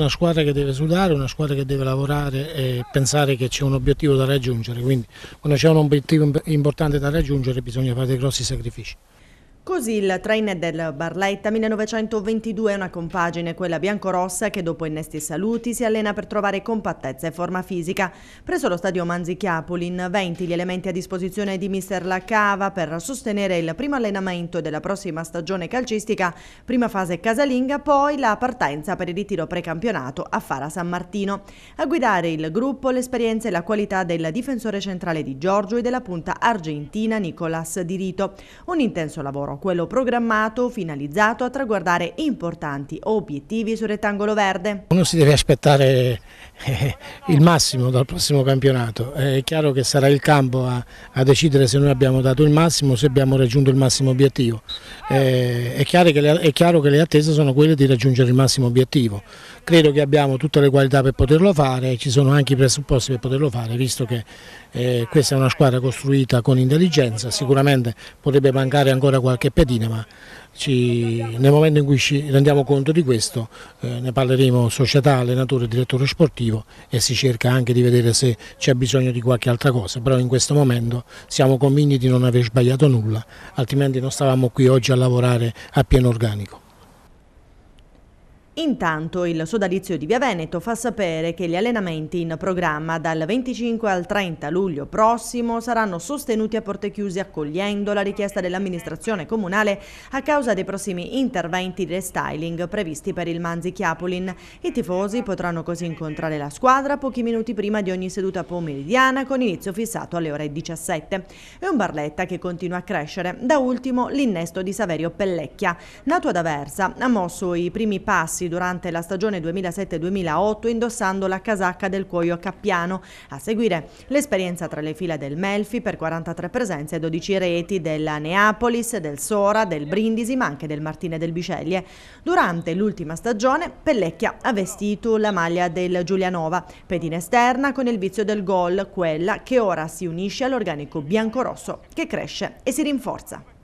Una squadra che deve sudare, una squadra che deve lavorare e pensare che c'è un obiettivo da raggiungere, quindi quando c'è un obiettivo importante da raggiungere bisogna fare dei grossi sacrifici. Così il train del Barletta 1922 è una compagine, quella biancorossa, che dopo innesti e saluti si allena per trovare compattezza e forma fisica. Presso lo stadio Manzichiapoli in 20 gli elementi a disposizione di Mister Lacava per sostenere il primo allenamento della prossima stagione calcistica, prima fase casalinga, poi la partenza per il ritiro precampionato a Fara San Martino. A guidare il gruppo l'esperienza e la qualità del difensore centrale di Giorgio e della punta argentina Nicolas Dirito. Un intenso lavoro quello programmato finalizzato a traguardare importanti obiettivi sul rettangolo verde. Uno si deve aspettare eh, il massimo dal prossimo campionato. Eh, è chiaro che sarà il campo a, a, decidere se noi abbiamo dato il massimo, se abbiamo raggiunto il massimo obiettivo. Eh, è, è, chiaro le, è, chiaro che le, attese sono quelle di raggiungere il massimo obiettivo. Credo che abbiamo tutte le qualità per poterlo fare e ci sono anche i presupposti per poterlo fare, visto che eh, questa è una squadra costruita con intelligenza, sicuramente potrebbe mancare ancora qualche pedina, ma ci, nel momento in cui ci rendiamo conto di questo eh, ne parleremo società, allenatore, direttore sportivo obiettivo e si cerca anche di vedere se c'è bisogno di qualche altra cosa, però in questo momento siamo convinti di non aver sbagliato nulla, altrimenti non stavamo qui oggi a lavorare a pieno organico. Intanto il sodalizio di Via Veneto fa sapere che gli allenamenti in programma dal 25 al 30 luglio prossimo saranno sostenuti a porte chiuse accogliendo la richiesta dell'amministrazione comunale a causa dei prossimi interventi di restyling previsti per il Manzi Chiapolin. I tifosi potranno così incontrare la squadra pochi minuti prima di ogni seduta pomeridiana con inizio fissato alle ore 17. È un Barletta che continua a crescere, da ultimo l'innesto di Saverio Pellecchia. Nato ad Aversa, ha mosso i primi passi passi durante la stagione 2007-2008 indossando la casacca del cuoio cappiano. A seguire l'esperienza tra le file del Melfi per 43 presenze e 12 reti della Neapolis, del Sora, del Brindisi ma anche del Martine del Biceglie. Durante l'ultima stagione Pellecchia ha vestito la maglia del Giulianova, pedina esterna con il vizio del gol, quella che ora si unisce all'organico biancorosso che cresce e si rinforza.